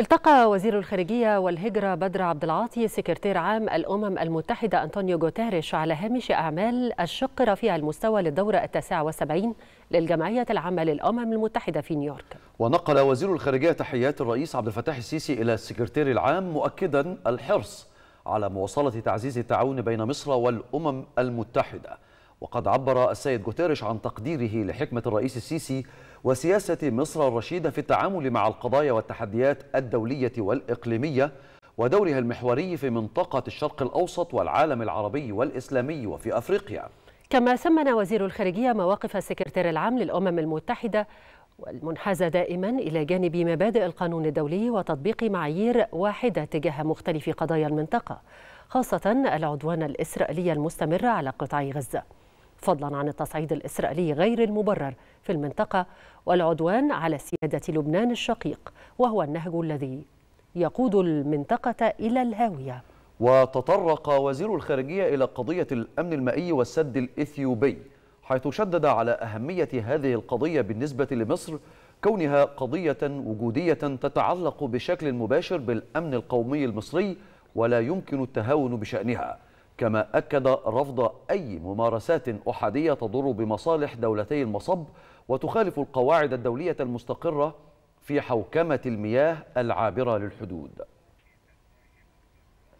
التقى وزير الخارجية والهجرة بدر عبد العاطي سكرتير عام الأمم المتحدة أنطونيو جوتاريش على هامش أعمال الشق رفيع المستوى للدورة التاسعة والسبعين للجمعية العامة للأمم المتحدة في نيويورك ونقل وزير الخارجية تحيات الرئيس عبد الفتاح السيسي إلى السكرتير العام مؤكدا الحرص على مواصلة تعزيز التعاون بين مصر والأمم المتحدة وقد عبر السيد جوتيريش عن تقديره لحكمة الرئيس السيسي وسياسة مصر الرشيدة في التعامل مع القضايا والتحديات الدولية والإقليمية ودورها المحوري في منطقة الشرق الأوسط والعالم العربي والإسلامي وفي أفريقيا كما سمن وزير الخارجية مواقف السكرتير العام للأمم المتحدة والمنحازة دائما إلى جانب مبادئ القانون الدولي وتطبيق معايير واحدة تجاه مختلف قضايا المنطقة خاصة العدوان الإسرائيلي المستمر على قطاع غزة فضلا عن التصعيد الإسرائيلي غير المبرر في المنطقة والعدوان على سيادة لبنان الشقيق وهو النهج الذي يقود المنطقة إلى الهاوية وتطرق وزير الخارجية إلى قضية الأمن المائي والسد الإثيوبي حيث شدد على أهمية هذه القضية بالنسبة لمصر كونها قضية وجودية تتعلق بشكل مباشر بالأمن القومي المصري ولا يمكن التهاون بشأنها كما أكد رفض أي ممارسات أحادية تضر بمصالح دولتي المصب وتخالف القواعد الدولية المستقرة في حوكمة المياه العابرة للحدود